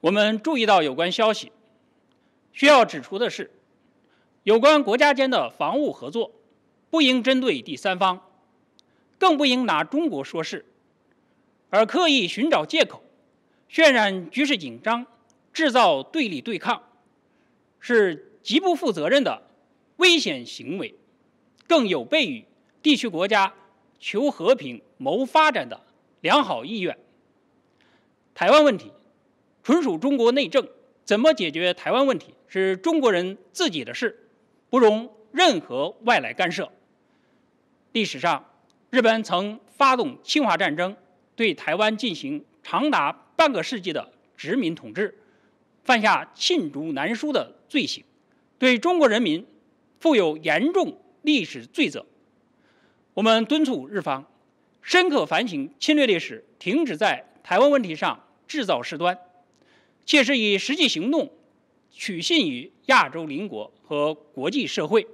我们注意到有关消息。需要指出的是，有关国家间的防务合作不应针对第三方，更不应拿中国说事，而刻意寻找借口，渲染局势紧张，制造对立对抗，是极不负责任的危险行为，更有悖于地区国家求和平谋发展的良好意愿。台湾问题。纯属中国内政，怎么解决台湾问题是中国人自己的事，不容任何外来干涉。历史上，日本曾发动侵华战争，对台湾进行长达半个世纪的殖民统治，犯下罄竹难书的罪行，对中国人民负有严重历史罪责。我们敦促日方深刻反省侵略历史，停止在台湾问题上制造事端。切实以实际行动取信于亚洲邻国和国际社会。